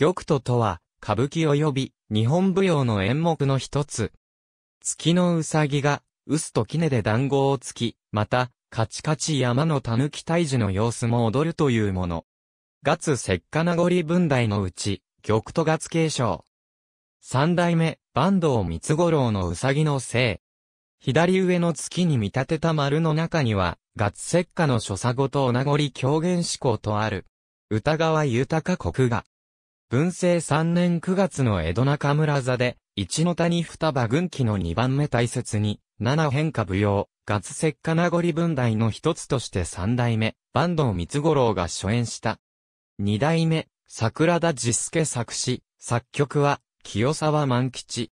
玉都とは、歌舞伎及び日本舞踊の演目の一つ。月のうさぎが、臼と杵で団子をつき、また、カチカチ山の狸退治の様子も踊るというもの。月石化名残文代のうち、玉都月継承。三代目、坂東三五郎のうさぎの姓。左上の月に見立てた丸の中には、月石化の所作ごと名残狂言思考とある。歌川豊国画。文政3年9月の江戸中村座で、一の谷双葉軍記の2番目大切に、七変化舞踊、月石か名残分題の一つとして三代目、坂東光五郎が初演した。二代目、桜田実介作詞、作曲は、清沢万吉。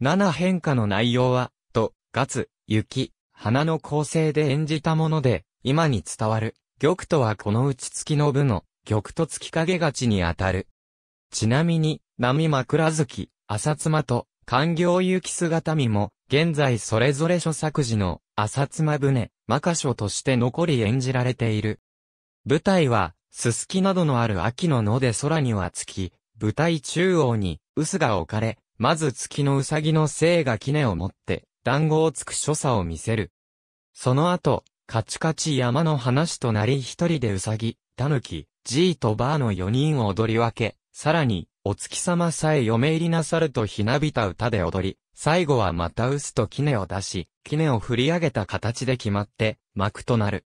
七変化の内容は、と、月、雪、花の構成で演じたもので、今に伝わる、玉とはこの打ち付きの部の、玉と月影勝ちにあたる、ちなみに、波枕月、浅妻と、官業行き姿見も、現在それぞれ諸作時の、浅妻船、魔歌書として残り演じられている。舞台は、すすきなどのある秋の野で空には月、舞台中央に、臼が置かれ、まず月のうさぎの生が杵を持って、団子をつく所作を見せる。その後、カチカチ山の話となり一人でうさぎ、たぬき、G とバーの4人を踊り分け、さらに、お月様さえ嫁入りなさるとひなびた歌で踊り、最後はまた臼とキネを出し、キネを振り上げた形で決まって、幕となる。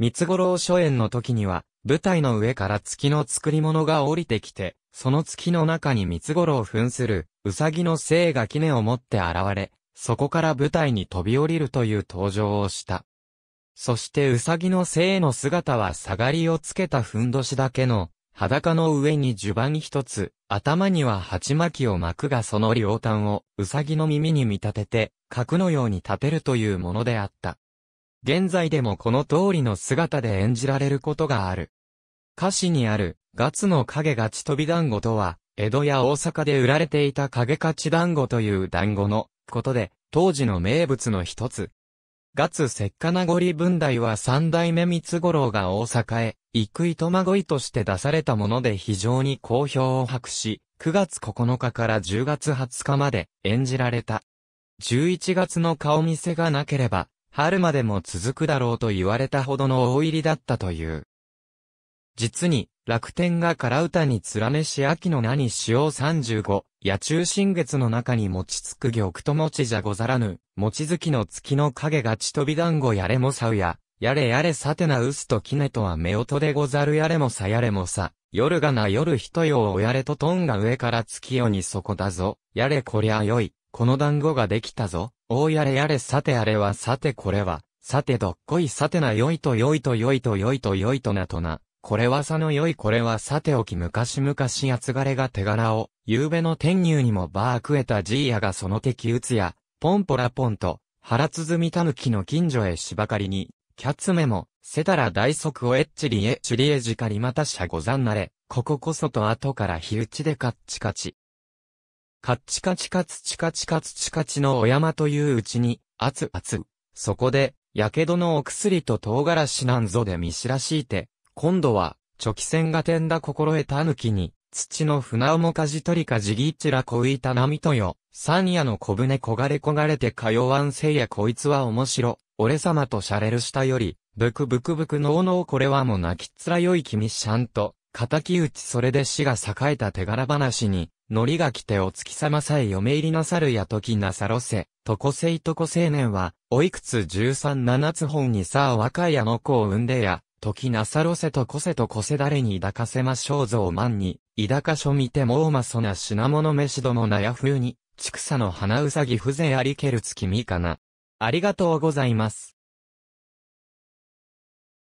三つ五郎初演の時には、舞台の上から月の作り物が降りてきて、その月の中に三つ五郎噴する、うさぎの精がキネを持って現れ、そこから舞台に飛び降りるという登場をした。そしてうさぎの生の姿は下がりをつけたふんどしだけの、裸の上に襦袢一つ、頭には鉢巻きを巻くがその両端をうさぎの耳に見立てて、角のように立てるというものであった。現在でもこの通りの姿で演じられることがある。歌詞にある、ガツの影ガチ飛び団子とは、江戸や大阪で売られていた影ガチ団子という団子のことで、当時の名物の一つ、月石化名残文代は三代目三五郎が大阪へ、行く糸孫ごいとして出されたもので非常に好評を博し、9月9日から10月20日まで演じられた。11月の顔見せがなければ、春までも続くだろうと言われたほどの大入りだったという。実に、楽天が空歌に連ねし秋の名に使用十五、野中新月の中に餅つく玉と餅じゃござらぬ、餅月の月の影がちとび団子やれもさうや、やれやれさてなうすときねとはめおとでござるやれもさやれもさ、夜がな夜人よおやれととんが上から月夜にそこだぞ、やれこりゃよい、この団子ができたぞ、おお、やれやれさてあれはさてこれは、さてどっこいさてなよいとよいとよいとよいとよいとなとな。これはさの良いこれはさておき昔々つがれが手柄を、夕べの天牛にもバー食えたじいやがその敵打つや、ポンポラポンと、腹鼓みたぬきの近所へしばかりに、キャツメも、せたら大足をえっちりえちりえじかりまたしゃござんなれ、こここそと後から火打ちでカッチカチ。カッチカチカツチカチカツチカチのお山といううちに、熱々。そこで、やけどのお薬と唐辛子なんぞで見知らしいて、今度は、チョキ戦が点だ心得たぬきに、土の船をもかじ取りかじぎっちらこいた波とよ、三夜の小舟焦がれ焦がれてかよわんせいやこいつは面白、俺様とシャレるしたより、ブクブクブクのうのうこれはもう泣きつらよい君しゃんと、敵討ちそれで死が栄えた手柄話に、のりが来てお月様さえ嫁入りなさるやときなさろせ、とこせいとこ青年は、おいくつ十三七つ本にさあ若いあの子を産んでや、時なさろせとこせとこせ誰に抱かせましょうぞおまんに、抱かしょ見てもうまそな品物飯どもなやふうに、ちくさの花うさぎ風情ありけるつきみかな。ありがとうございます。